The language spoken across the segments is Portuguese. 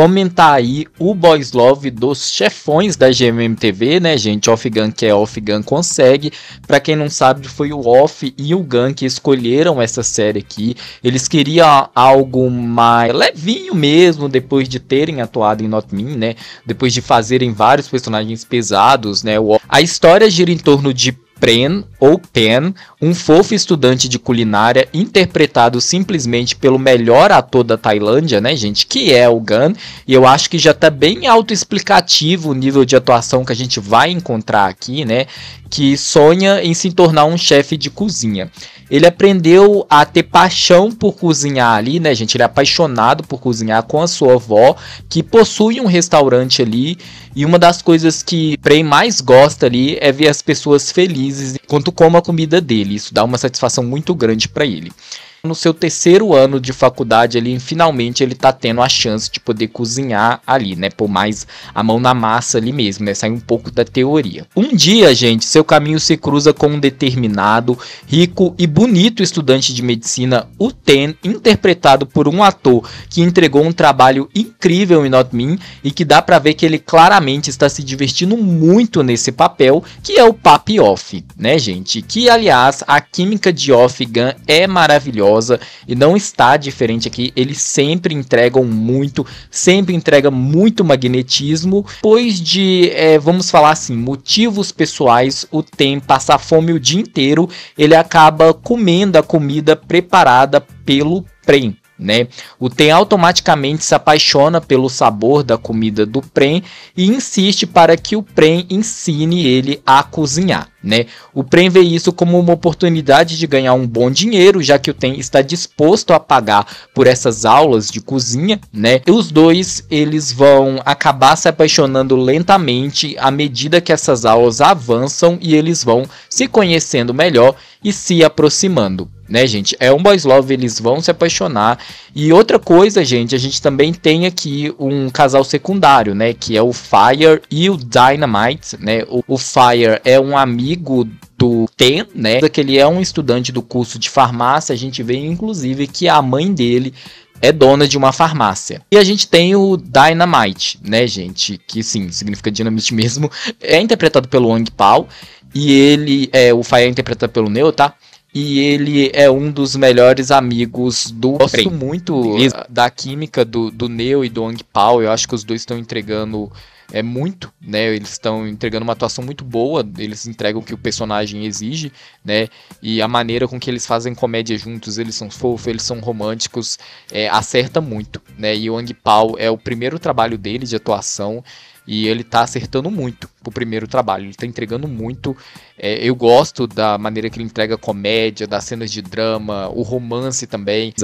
comentar aí o Boys Love dos chefões da GMMTV, né, gente? Off Gun que é Off Gun consegue. Para quem não sabe, foi o Off e o Gun que escolheram essa série aqui. Eles queriam algo mais levinho mesmo, depois de terem atuado em Not Me, né? Depois de fazerem vários personagens pesados, né? A história gira em torno de Pren, ou Pen, um fofo estudante de culinária interpretado simplesmente pelo melhor ator da Tailândia, né, gente, que é o Gan, e eu acho que já tá bem autoexplicativo o nível de atuação que a gente vai encontrar aqui, né? que sonha em se tornar um chefe de cozinha. Ele aprendeu a ter paixão por cozinhar ali, né, gente? Ele é apaixonado por cozinhar com a sua avó, que possui um restaurante ali. E uma das coisas que Prey mais gosta ali é ver as pessoas felizes enquanto come a comida dele. Isso dá uma satisfação muito grande para ele no seu terceiro ano de faculdade ali, finalmente ele tá tendo a chance de poder cozinhar ali, né? Por mais a mão na massa ali mesmo, né? Sair um pouco da teoria. Um dia, gente, seu caminho se cruza com um determinado, rico e bonito estudante de medicina, o Ten, interpretado por um ator que entregou um trabalho incrível em Not Me e que dá para ver que ele claramente está se divertindo muito nesse papel, que é o Papi Off, né, gente? Que aliás, a química de Off Gun é maravilhosa maravilhosa e não está diferente aqui. Eles sempre entregam muito, sempre entrega muito magnetismo. Pois de, é, vamos falar assim, motivos pessoais, o Tem passar fome o dia inteiro, ele acaba comendo a comida preparada pelo Prem. Né? O Tem automaticamente se apaixona pelo sabor da comida do Prem e insiste para que o Prem ensine ele a cozinhar. Né? O Prem vê isso como uma oportunidade de ganhar um bom dinheiro, já que o Tem está disposto a pagar por essas aulas de cozinha, né? E os dois, eles vão acabar se apaixonando lentamente à medida que essas aulas avançam e eles vão se conhecendo melhor e se aproximando né, gente? É um boys love, eles vão se apaixonar. E outra coisa, gente, a gente também tem aqui um casal secundário, né, que é o Fire e o Dynamite, né? O, o Fire é um amigo amigo do Ten, né? Que ele é um estudante do curso de farmácia. A gente vê, inclusive, que a mãe dele é dona de uma farmácia. E a gente tem o Dynamite, né, gente? Que sim, significa Dynamite mesmo. É interpretado pelo Wang Pao. E ele. É, o Fai é interpretado pelo Neo, tá? E ele é um dos melhores amigos do. Gosto muito Beleza. Ah, da química do, do Neo e do Wang Pao. Eu acho que os dois estão entregando é muito, né? Eles estão entregando uma atuação muito boa, eles entregam o que o personagem exige, né? E a maneira com que eles fazem comédia juntos, eles são fofos, eles são românticos, é, acerta muito, né? E Ang Pao é o primeiro trabalho dele de atuação e ele tá acertando muito pro primeiro trabalho. Ele tá entregando muito. É, eu gosto da maneira que ele entrega comédia, das cenas de drama, o romance também.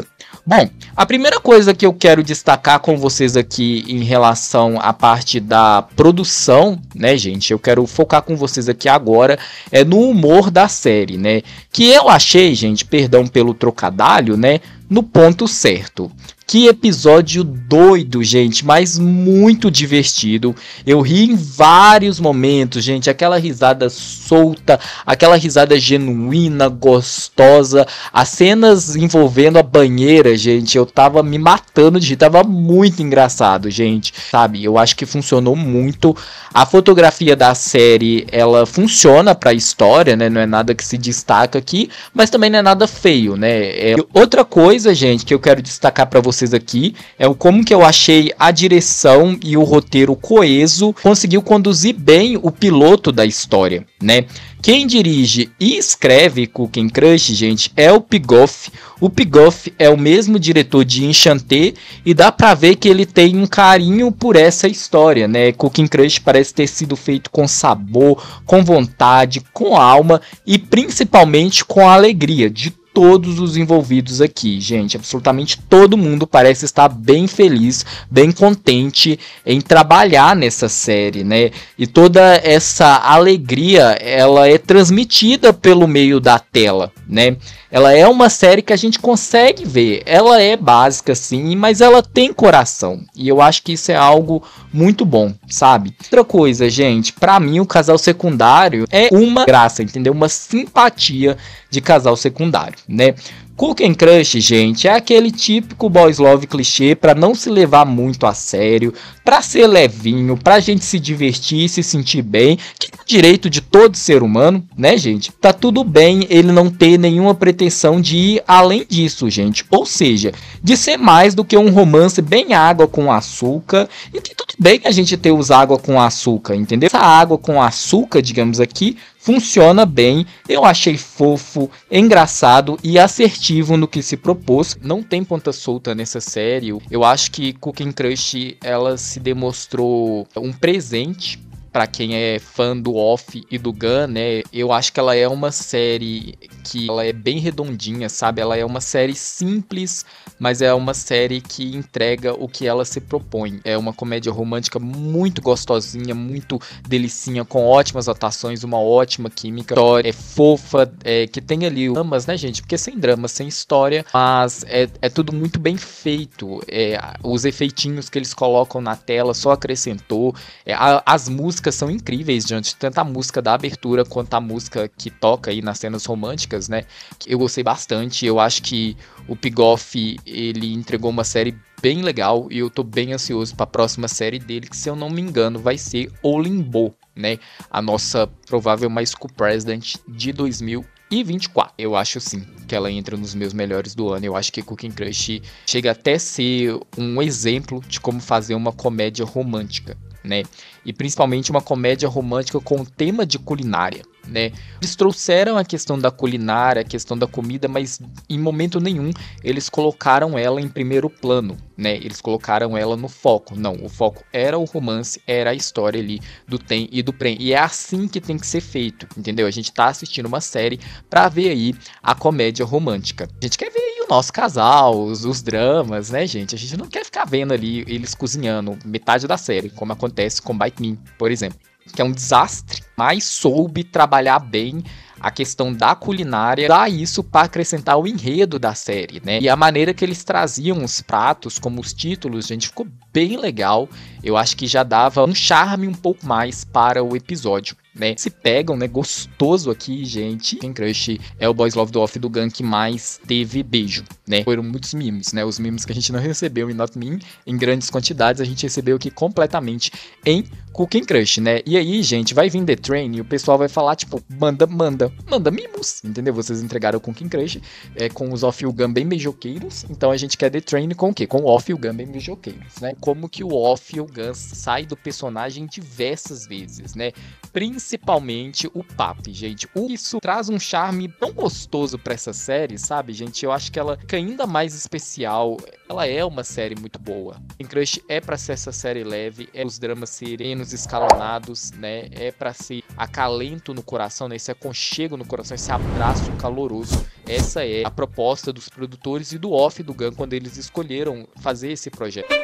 Bom, a primeira coisa que eu quero destacar com vocês aqui em relação à parte da produção, né, gente? Eu quero focar com vocês aqui agora é no humor da série, né? Que eu achei, gente, perdão pelo trocadalho, né? No ponto certo. Que episódio doido, gente, mas muito divertido. Eu ri em vários momentos, gente. Aquela risada solta, aquela risada genuína, gostosa. As cenas envolvendo a banheira, gente, eu tava me matando de rir. Tava muito engraçado, gente. Sabe, eu acho que funcionou muito. A fotografia da série, ela funciona pra história, né? Não é nada que se destaca aqui, mas também não é nada feio, né? É... Outra coisa, gente, que eu quero destacar para vocês vocês aqui é o como que eu achei a direção e o roteiro coeso conseguiu conduzir bem o piloto da história, né? Quem dirige e escreve Cooking Crush, gente, é o Pigoff. O Pigoff é o mesmo diretor de Enchanté e dá para ver que ele tem um carinho por essa história, né? Cooking Crush parece ter sido feito com sabor, com vontade, com alma e principalmente com alegria de todos os envolvidos aqui, gente. Absolutamente todo mundo parece estar bem feliz, bem contente em trabalhar nessa série, né? E toda essa alegria, ela é transmitida pelo meio da tela né? Ela é uma série que a gente consegue ver. Ela é básica, sim, mas ela tem coração. E eu acho que isso é algo muito bom, sabe? Outra coisa, gente, para mim o casal secundário é uma graça, entendeu? Uma simpatia de casal secundário, né? Cooking Crush, gente, é aquele típico boys love clichê para não se levar muito a sério, para ser levinho, pra gente se divertir e se sentir bem, que é direito de todo ser humano, né, gente? Tá tudo bem ele não ter nenhuma pretensão de ir além disso, gente. Ou seja, de ser mais do que um romance bem água com açúcar, e que tudo bem a gente ter os água com açúcar, entendeu? Essa água com açúcar, digamos aqui, funciona bem. Eu achei fofo, engraçado e assertivo no que se propôs. Não tem ponta solta nessa série. Eu acho que Cooking Crush ela se demonstrou um presente para quem é fã do Off e do Gun, né, eu acho que ela é uma série que ela é bem redondinha, sabe? Ela é uma série simples, mas é uma série que entrega o que ela se propõe. É uma comédia romântica muito gostosinha, muito delicinha, com ótimas atuações, uma ótima química. História é fofa, é, que tem ali dramas, né, gente? Porque sem drama, sem história, mas é, é tudo muito bem feito. É, os efeitinhos que eles colocam na tela só acrescentou. É, a, as músicas músicas são incríveis, diante tanto a música da abertura quanto a música que toca aí nas cenas românticas, né? Eu gostei bastante, eu acho que o Pigoff, ele entregou uma série bem legal e eu tô bem ansioso para a próxima série dele, que se eu não me engano vai ser O Limbo, né? A nossa provável mais co president de 2000 e 24. Eu acho sim que ela entra nos meus melhores do ano. Eu acho que Cooking Crush chega até a ser um exemplo de como fazer uma comédia romântica né? E principalmente uma comédia romântica com tema de culinária, né? Eles trouxeram a questão da culinária, a questão da comida, mas em momento nenhum eles colocaram ela em primeiro plano, né? Eles colocaram ela no foco. Não, o foco era o romance, era a história ali do tem e do prem. E é assim que tem que ser feito, entendeu? A gente tá assistindo uma série para ver aí a comédia romântica. A gente quer ver nosso casal, os, os, dramas, né, gente? A gente não quer ficar vendo ali eles cozinhando metade da série, como acontece com Bite Me, por exemplo. Que é um desastre, mas soube trabalhar bem a questão da culinária, dá isso para acrescentar o enredo da série, né? E a maneira que eles traziam os pratos, como os títulos, gente, ficou bem legal. Eu acho que já dava um charme um pouco mais para o episódio. Né, se pegam, né? Gostoso aqui, gente. Quem crush é o Boys Love do Off do Gun que mais teve beijo, né? Foram muitos mimos, né? Os mimos que a gente não recebeu em Not Me em grandes quantidades, a gente recebeu aqui completamente em Cooking Crush, né? E aí, gente, vai vir The Train e o pessoal vai falar, tipo, manda, manda, manda, manda mimos, entendeu? Vocês entregaram com King Crush, é, com os Off Gun bem beijoqueiros, então a gente quer The Train com o quê? Com o Off Gun bem beijoqueiros, né? Como que o Off Gun sai do personagem diversas vezes, né? principalmente o papi, gente. Isso traz um charme tão gostoso para essa série, sabe, gente? Eu acho que ela fica ainda mais especial. Ela é uma série muito boa. Em Crush é para ser essa série leve, é os dramas serenos, escalonados, né? É para ser acalento no coração, né? Esse aconchego no coração, esse abraço caloroso. Essa é a proposta dos produtores e do off do Gun quando eles escolheram fazer esse projeto.